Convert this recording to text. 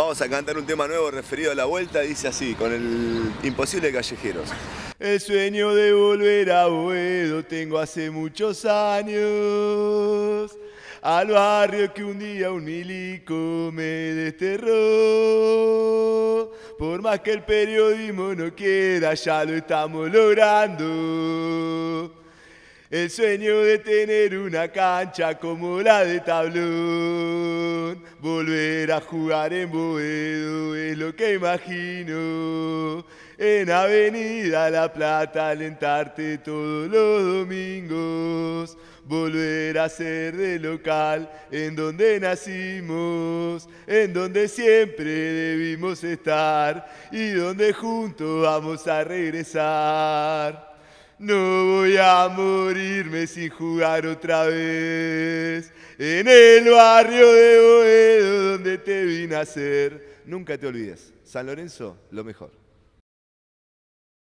Vamos a cantar un tema nuevo referido a la vuelta, dice así, con el imposible callejeros. El sueño de volver a Boedo tengo hace muchos años, al barrio que un día un milico me desterró. Por más que el periodismo no quiera, ya lo estamos logrando. El sueño de tener una cancha como la de tablón, volver a jugar en Boedo es lo que imagino. En Avenida La Plata alentarte todos los domingos, volver a ser de local en donde nacimos, en donde siempre debimos estar y donde juntos vamos a regresar. No voy a morirme sin jugar otra vez. En el barrio de Boedo donde te a nacer. Nunca te olvides. San Lorenzo, lo mejor.